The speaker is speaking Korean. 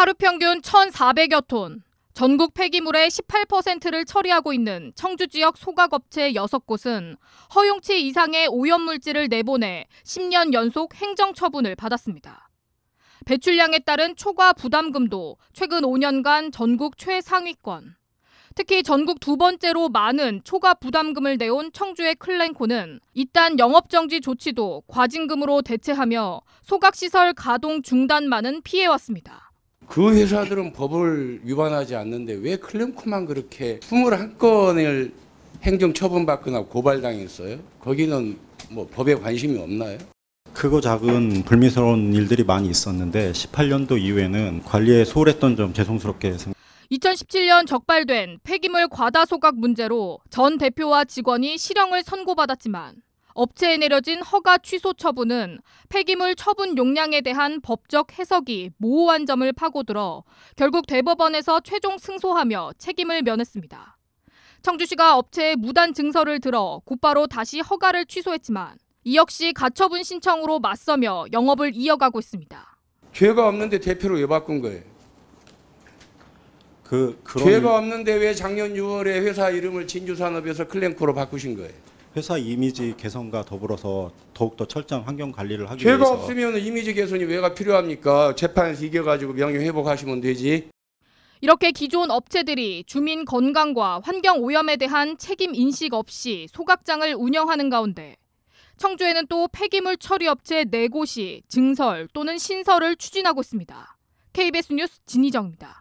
하루 평균 1,400여 톤. 전국 폐기물의 18%를 처리하고 있는 청주 지역 소각업체 6곳은 허용치 이상의 오염물질을 내보내 10년 연속 행정처분을 받았습니다. 배출량에 따른 초과 부담금도 최근 5년간 전국 최상위권. 특히 전국 두 번째로 많은 초과 부담금을 내온 청주의 클랭코는 이딴 영업정지 조치도 과징금으로 대체하며 소각시설 가동 중단만은 피해왔습니다. 그 회사들은 법을 위반하지 않는데 왜 클램코만 그렇게 21건을 행정 처분받거나 고발당했어요? 거기는 뭐 법에 관심이 없나요? 크고 작은 불미스러운 일들이 많이 있었는데 18년도 이후에는 관리에 소홀했던 점 죄송스럽게 생각 2017년 적발된 폐기물 과다 소각 문제로 전 대표와 직원이 실형을 선고받았지만 업체에 내려진 허가 취소 처분은 폐기물 처분 용량에 대한 법적 해석이 모호한 점을 파고들어 결국 대법원에서 최종 승소하며 책임을 면했습니다. 청주시가 업체의 무단 증서를 들어 곧바로 다시 허가를 취소했지만 이 역시 가처분 신청으로 맞서며 영업을 이어가고 있습니다. 죄가 없는데 대표로 왜 바꾼 거예요? 그, 그런... 죄가 없는데 왜 작년 6월에 회사 이름을 진주산업에서 클랭크로 바꾸신 거예요? 회사 이미지 개선과 더불어서 더욱더 철저한 환경 관리를 하기 죄가 위해서 없으면 이미지 개선이 왜가 필요합니까? 재판에서 이겨가지고 명예 회복하시면 되지. 이렇게 기존 업체들이 주민 건강과 환경 오염에 대한 책임 인식 없이 소각장을 운영하는 가운데 청주에는 또 폐기물 처리 업체 네 곳이 증설 또는 신설을 추진하고 있습니다. KBS 뉴스 진희정입니다.